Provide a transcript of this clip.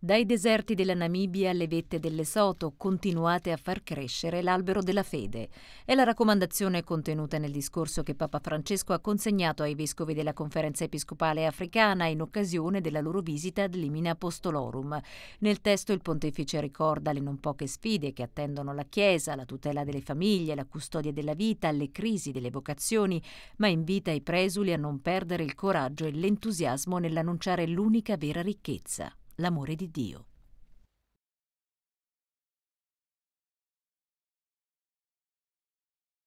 Dai deserti della Namibia alle vette dell'Esoto continuate a far crescere l'albero della fede. È la raccomandazione contenuta nel discorso che Papa Francesco ha consegnato ai vescovi della Conferenza Episcopale Africana in occasione della loro visita ad Limina Apostolorum. Nel testo il pontefice ricorda le non poche sfide che attendono la Chiesa, la tutela delle famiglie, la custodia della vita, le crisi delle vocazioni, ma invita i presuli a non perdere il coraggio e l'entusiasmo nell'annunciare l'unica vera ricchezza l'amore di Dio.